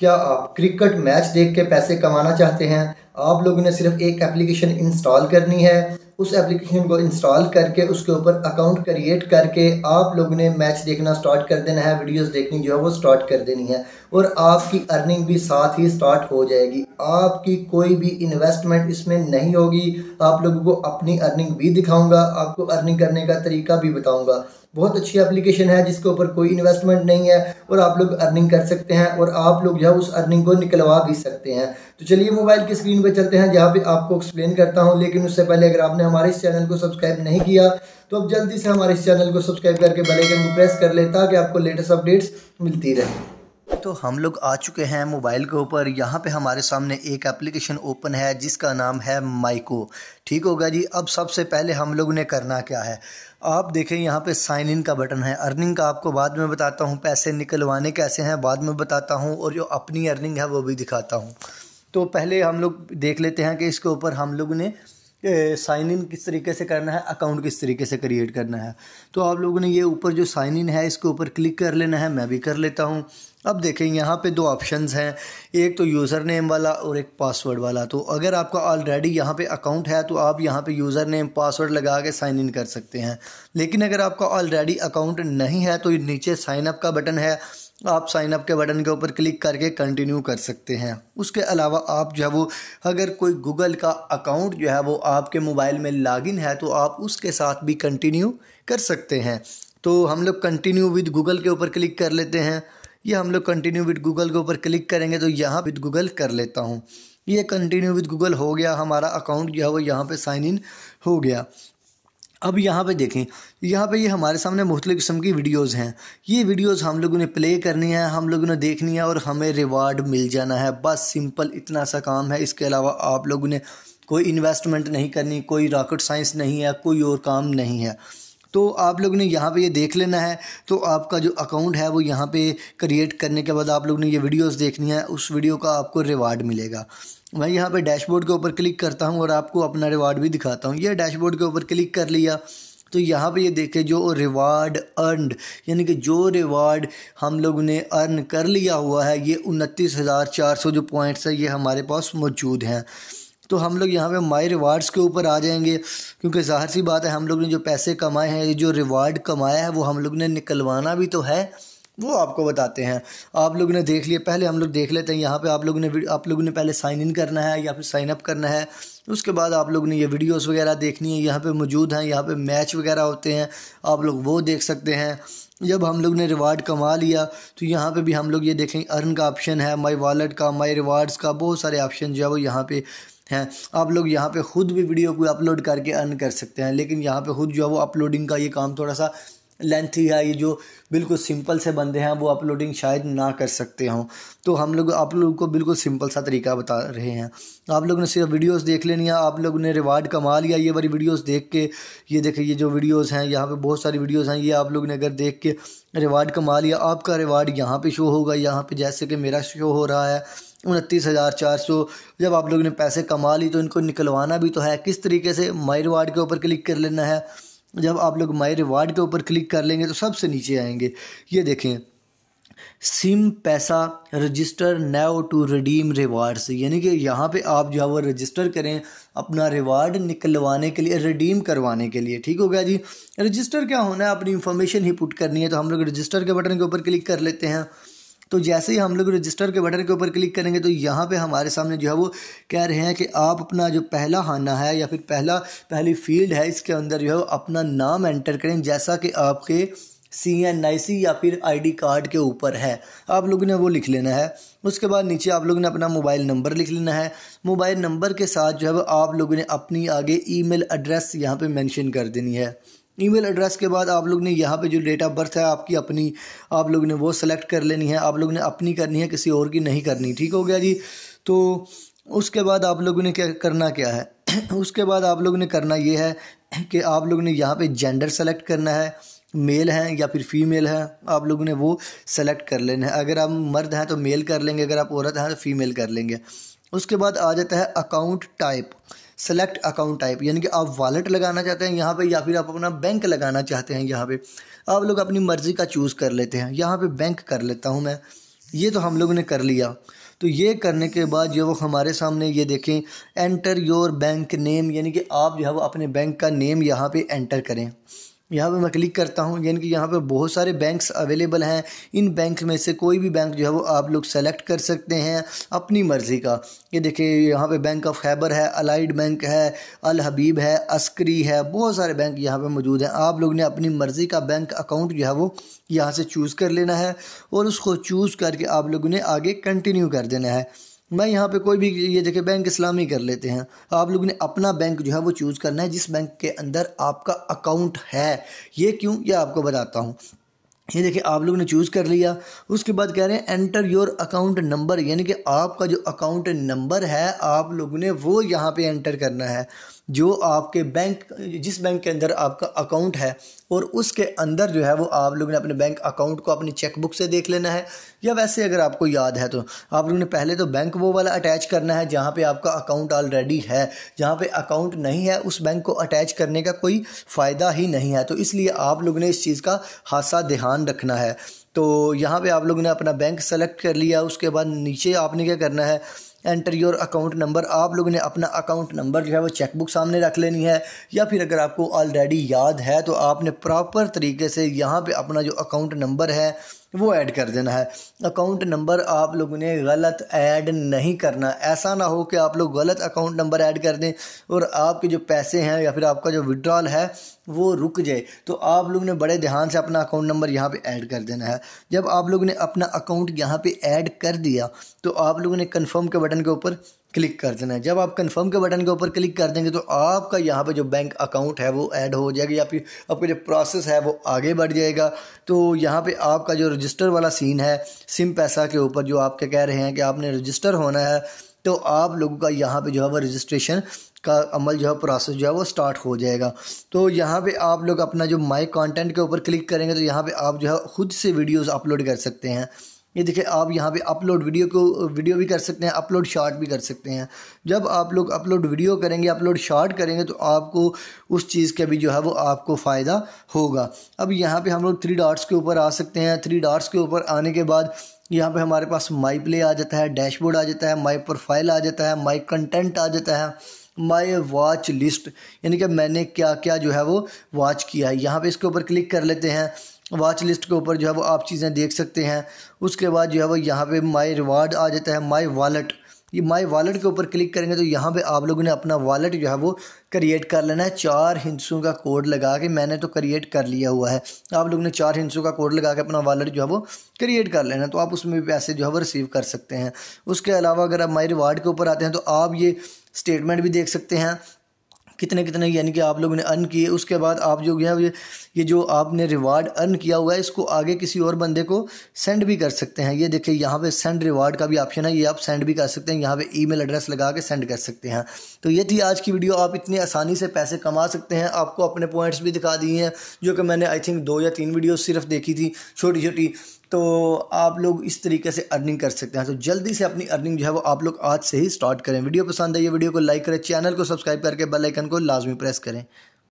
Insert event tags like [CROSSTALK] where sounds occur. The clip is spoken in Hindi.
क्या आप क्रिकेट मैच देख के पैसे कमाना चाहते हैं आप लोगों ने सिर्फ एक एप्लीकेशन इंस्टॉल करनी है उस एप्लीकेशन को इंस्टॉल करके उसके ऊपर अकाउंट क्रिएट करके आप लोगों ने मैच देखना स्टार्ट कर देना है वीडियोस देखनी जो है वो स्टार्ट कर देनी है और आपकी अर्निंग भी साथ ही स्टार्ट हो जाएगी आपकी कोई भी इन्वेस्टमेंट इसमें नहीं होगी आप लोगों को अपनी अर्निंग भी दिखाऊंगा आपको अर्निंग करने का तरीका भी बताऊँगा बहुत अच्छी एप्लीकेशन है जिसके ऊपर कोई इन्वेस्टमेंट नहीं है और आप लोग अर्निंग कर सकते हैं और आप लोग जो है उस अर्निंग को निकलवा भी सकते हैं तो चलिए मोबाइल की स्क्रीन पर चलते हैं जहाँ पर आपको एक्सप्लेन करता हूँ लेकिन उससे पहले अगर आपने हमारे इस चैनल को सब्सक्राइब नहीं किया तो अब जल्दी से हमारे इस चैनल को सब्सक्राइब करके बेल आइकन को प्रेस कर लें ताकि आपको लेटेस्ट अपडेट्स मिलती रहे तो हम लोग आ चुके हैं मोबाइल के ऊपर यहाँ पे हमारे सामने एक एप्लीकेशन ओपन है जिसका नाम है माइको ठीक होगा जी अब सबसे पहले हम लोग ने करना क्या है आप देखें यहाँ पे साइन इन का बटन है अर्निंग का आपको बाद में बताता हूँ पैसे निकलवाने कैसे हैं बाद में बताता हूँ और जो अपनी अर्निंग है वो भी दिखाता हूँ तो पहले हम लोग देख लेते हैं कि इसके ऊपर हम लोग ने साइन इन किस तरीके से करना है अकाउंट किस तरीके से क्रिएट करना है तो आप लोगों ने ये ऊपर जो साइन इन है इसके ऊपर क्लिक कर लेना है मैं भी कर लेता हूँ अब देखें यहाँ पे दो ऑप्शंस हैं एक तो यूज़र नेम वाला और एक पासवर्ड वाला तो अगर आपका ऑलरेडी यहाँ पे अकाउंट है तो आप यहाँ पे यूज़र नेम पासवर्ड लगा के साइन इन कर सकते हैं लेकिन अगर आपका ऑलरेडी अकाउंट नहीं है तो नीचे साइन अप का बटन है आप साइन अप के बटन के ऊपर क्लिक करके कंटिन्यू कर सकते हैं उसके अलावा आप जो है वो अगर कोई गूगल का अकाउंट जो है वो आपके मोबाइल में लॉगिन है तो आप उसके साथ भी कंटिन्यू कर सकते हैं तो हम लोग कंटिन्यू विद गूगल के ऊपर क्लिक कर लेते हैं ये हम लोग कंटिन्यू विद गूगल के ऊपर क्लिक करेंगे तो यहाँ विद गूगल कर लेता हूँ ये कंटिन्यू विद गूगल हो गया हमारा अकाउंट जो है वो यहाँ पे साइन इन हो गया अब यहाँ पे देखें यहाँ पे ये यह हमारे सामने मुख्तलि किस्म की वीडियोस हैं ये वीडियोस हम लोगों ने प्ले करनी है हम लोगों ने देखनी है और हमें रिवार्ड मिल जाना है बस सिंपल इतना सा काम है इसके अलावा आप लोगों ने कोई इन्वेस्टमेंट नहीं करनी कोई रॉकेट साइंस नहीं है कोई और काम नहीं है तो आप लोग ने यहाँ पे ये देख लेना है तो आपका जो अकाउंट है वो यहाँ पे क्रिएट करने के बाद आप लोग ने ये वीडियोस देखनी है उस वीडियो का आपको रिवार्ड मिलेगा मैं यहाँ पे डैशबोर्ड के ऊपर क्लिक करता हूँ और आपको अपना रिवार्ड भी दिखाता हूँ ये डैशबोर्ड के ऊपर क्लिक कर लिया तो यहाँ पे ये देखे जो रिवार्ड अर्नड यानी कि जो रिवार्ड हम लोग ने अर्न कर लिया हुआ है ये उनतीस हज़ार चार सौ जो पॉइंट्स है ये हमारे पास मौजूद हैं तो हम लोग यहाँ पे माई रिवार्ड्स के ऊपर आ जाएंगे क्योंकि ज़ाहिर सी बात है हम लोग ने जो पैसे कमाए हैं जो रिवार्ड कमाया है वो हम लोग ने निकलवाना भी तो है वो आपको बताते हैं आप लोग ने देख लिए पहले हम लोग देख लेते हैं यहाँ पे आप लोग ने आप लोग ने पहले साइन इन करना है या फिर साइन अप करना है उसके बाद आप लोग ने ये वीडियोस वगैरह देखनी है यहाँ पे मौजूद हैं यहाँ पे मैच वगैरह होते हैं आप लोग वो देख सकते हैं जब हम लोग ने रिवार्ड कमा लिया तो यहाँ पे भी हम लोग ये देखें अर्न का ऑप्शन है माई वॉलेट का माई रिवार्ड्स का बहुत सारे ऑप्शन जो है वो यहाँ पे हैं आप लोग यहाँ पे ख़ुद भी वीडियो को अपलोड करके अर्न कर सकते हैं लेकिन यहाँ पे खुद जो है वो अपलोडिंग का ये काम थोड़ा सा लेंथी या ये जो बिल्कुल सिंपल से बंदे हैं वो अपलोडिंग शायद ना कर सकते हों तो हम लोग आप लोगों को बिल्कुल सिंपल सा तरीका बता रहे हैं आप लोगों ने सिर्फ वीडियोस देख लेनी है आप लोगों ने रिवार्ड कमा लिया ये वाली वीडियोस देख के ये देखिए ये जो वीडियोस हैं यहाँ पे बहुत सारी वीडियोस हैं ये आप लोग ने अगर देख के रिवार्ड कमा लिया आपका रिवार्ड यहाँ पर शो होगा यहाँ पर जैसे कि मेरा शो हो रहा है उनतीस हज़ार चार सौ जब आप लोगों ने पैसे कमा ली तो इनको निकलवाना भी तो है किस तरीके से माई रिवार्ड के ऊपर क्लिक कर लेना है जब आप लोग माई रिवार्ड के ऊपर क्लिक कर लेंगे तो सबसे नीचे आएंगे ये देखें सिम पैसा register now to redeem rewards यानी कि यहाँ पे आप जो है वो रजिस्टर करें अपना रिवार्ड निकलवाने के लिए रिडीम करवाने के लिए ठीक हो गया जी रजिस्टर क्या होना है अपनी इंफॉर्मेशन ही पुट करनी है तो हम लोग रजिस्टर के बटन के ऊपर क्लिक कर लेते हैं तो जैसे ही हम लोग रजिस्टर के बटन के ऊपर क्लिक करेंगे तो यहाँ पे हमारे सामने जो है वो कह रहे हैं कि आप अपना जो पहला हाना है या फिर पहला पहली फील्ड है इसके अंदर जो है अपना नाम एंटर करें जैसा कि आपके सी एन आई सी या फिर डी कार्ड के ऊपर है आप लोगों ने वो लिख लेना है उसके बाद नीचे आप लोगों ने अपना मोबाइल नंबर लिख लेना है मोबाइल नंबर के साथ जो है वो आप लोगों ने अपनी आगे ईमेल एड्रेस यहाँ पे मेंशन कर देनी है ईमेल एड्रेस के बाद आप लोग ने यहाँ पे जो डेट ऑफ बर्थ है आपकी अपनी आप लोग ने वो सेलेक्ट कर लेनी है आप लोग ने अपनी करनी है किसी और की नहीं करनी ठीक हो गया जी तो उसके बाद आप लोगों ने क्या करना क्या है [CLEARS THROAT] उसके बाद आप लोगों ने करना ये है कि आप लोगों ने यहाँ पे जेंडर सेलेक्ट करना है मेल है या फिर फीमेल है आप लोगों ने वो सेलेक्ट कर लेना है अगर आप मर्द हैं तो मेल कर लेंगे अगर आप औरत हैं तो फीमेल कर लेंगे उसके बाद आ जाता है account type select account type यानी कि आप वॉलेट लगाना चाहते हैं यहाँ पे या फिर आप अपना बैंक लगाना चाहते हैं यहाँ पे आप लोग अपनी मर्ज़ी का चूज़ कर लेते हैं यहाँ पे बैंक कर लेता हूँ मैं ये तो हम लोगों ने कर लिया तो ये करने के बाद जो वो हमारे सामने ये देखें एंटर योर बैंक नेम यानी कि आप जो है वो अपने बैंक का नेम यहाँ पे एंटर करें यहाँ पे मैं क्लिक करता हूँ यानी कि यहाँ पे बहुत सारे बैंक्स अवेलेबल हैं इन बैंक में से कोई भी बैंक जो है वो आप लोग सेलेक्ट कर सकते हैं अपनी मर्ज़ी का ये देखिए यहाँ पे बैंक ऑफ खैबर है अलाइड बैंक है अल हबीब है अस्करी है बहुत सारे बैंक यहाँ पे मौजूद हैं आप लोग ने अपनी मर्ज़ी का बैंक अकाउंट जो है वो यहाँ से चूज़ कर लेना है और उसको चूज़ करके आप लोगों ने आगे कंटिन्यू कर देना है मैं यहाँ पे कोई भी ये देखे बैंक इस्लामी कर लेते हैं आप लोगों ने अपना बैंक जो है वो चूज़ करना है जिस बैंक के अंदर आपका अकाउंट है ये क्यों ये आपको बताता हूँ ये देखिए आप लोग ने चूज़ कर लिया उसके बाद कह रहे हैं एंटर योर अकाउंट नंबर यानी कि आपका जो अकाउंट नंबर है आप लोगों ने वो यहाँ पे एंटर करना है जो आपके बैंक जिस बैंक के अंदर आपका अकाउंट है और उसके अंदर जो है वो आप लोगों ने अपने बैंक अकाउंट को अपनी चेकबुक से देख लेना है या वैसे अगर आपको याद है तो आप लोगों ने पहले तो बैंक वो वाला अटैच करना है जहाँ पे आपका अकाउंट ऑलरेडी है जहाँ पे अकाउंट नहीं है उस बैंक को अटैच करने का कोई फ़ायदा ही नहीं है तो इसलिए आप लोगों ने इस चीज़ का खासा ध्यान रखना है तो यहाँ पर आप लोगों ने अपना बैंक सेलेक्ट कर लिया उसके बाद नीचे आपने क्या करना है एंटर योर अकाउंट नंबर आप लोगों ने अपना अकाउंट नंबर जो है वो चेकबुक सामने रख लेनी है या फिर अगर आपको ऑलरेडी याद है तो आपने प्रॉपर तरीके से यहाँ पे अपना जो अकाउंट नंबर है वो ऐड कर देना है अकाउंट नंबर आप लोगों ने गलत ऐड नहीं करना ऐसा ना हो कि आप लोग गलत अकाउंट नंबर ऐड कर दें और आपके जो पैसे हैं या फिर आपका जो विड्रॉल है वो रुक जाए तो आप लोग ने बड़े ध्यान से अपना अकाउंट नंबर यहाँ पे ऐड कर देना है जब आप लोग ने अपना अकाउंट यहाँ पे ऐड कर दिया तो आप लोगों ने कन्फर्म के बटन के ऊपर क्लिक कर देना है जब आप कंफर्म के बटन के ऊपर क्लिक कर देंगे तो आपका यहाँ पे जो बैंक अकाउंट है वो ऐड हो जाएगा या फिर आपका जो प्रोसेस है वो आगे बढ़ जाएगा तो यहाँ पे आपका जो रजिस्टर वाला सीन है सिम पैसा के ऊपर जो आपके कह रहे हैं कि आपने रजिस्टर होना है तो आप लोगों का यहाँ पे जो है वो रजिस्ट्रेशन का अमल जो है प्रोसेस जो है वो स्टार्ट हो जाएगा तो यहाँ पे आप लोग अपना जो माई कंटेंट के ऊपर क्लिक करेंगे तो यहाँ पे आप जो है ख़ुद से वीडियोस अपलोड कर सकते हैं ये देखिए आप यहाँ पे अपलोड वीडियो को वीडियो भी कर सकते हैं अपलोड शार्ट भी कर सकते हैं जब आप लोग अपलोड वीडियो करेंगे अपलोड शार्ट करेंगे तो आपको उस चीज़ का भी जो है वो आपको फ़ायदा होगा अब यहाँ पे हम लोग थ्री डॉट्स के ऊपर आ सकते हैं थ्री डॉट्स के ऊपर आने के बाद यहाँ पे हमारे पास माई प्ले आ जाता है डैशबोर्ड आ जाता है माई प्रोफाइल आ जाता है माई कंटेंट आ जाता है माई वॉच लिस्ट यानी कि मैंने क्या क्या जो है वो वॉच किया है यहाँ पे इसके ऊपर क्लिक कर लेते हैं वॉच लिस्ट के ऊपर जो है वो आप चीज़ें देख सकते हैं उसके बाद जो है वो यहाँ पे माई रिवार्ड आ जाता है माई वॉलेट ये माई वॉलेट के ऊपर क्लिक करेंगे तो यहाँ पे आप लोगों ने अपना वॉलेट जो है वो क्रिएट कर लेना है चार हिंसों का कोड लगा के मैंने तो क्रिएट कर लिया हुआ है आप लोगों ने चार हिंसों का कोड लगा के अपना वॉलेट जो है वो क्रिएट कर लेना है तो आप उसमें भी पैसे जो है वो रिसीव कर सकते हैं उसके अलावा अगर आप माई रिवार्ड के ऊपर आते हैं तो आप ये स्टेटमेंट भी देख सकते हैं कितने कितने यानी कि आप लोगों ने अर्न किए उसके बाद आप जो है ये जो आपने रिवार्ड अर्न किया हुआ है इसको आगे किसी और बंदे को सेंड भी कर सकते हैं ये देखिए यहाँ पे सेंड रिवार्ड का भी ऑप्शन है ये आप सेंड भी कर सकते हैं यहाँ पे ईमेल एड्रेस लगा के सेंड कर सकते हैं तो ये थी आज की वीडियो आप इतनी आसानी से पैसे कमा सकते हैं आपको अपने पॉइंट्स भी दिखा दिए हैं जो कि मैंने आई थिंक दो या तीन वीडियो सिर्फ देखी थी छोटी छोटी तो आप लोग इस तरीके से अर्निंग कर सकते हैं तो जल्दी से अपनी अर्निंग जो है वो आप लोग आज से ही स्टार्ट करें वीडियो पसंद है वीडियो को लाइक करें चैनल को सब्सक्राइब करके बेल आइकन को लाजमी प्रेस करें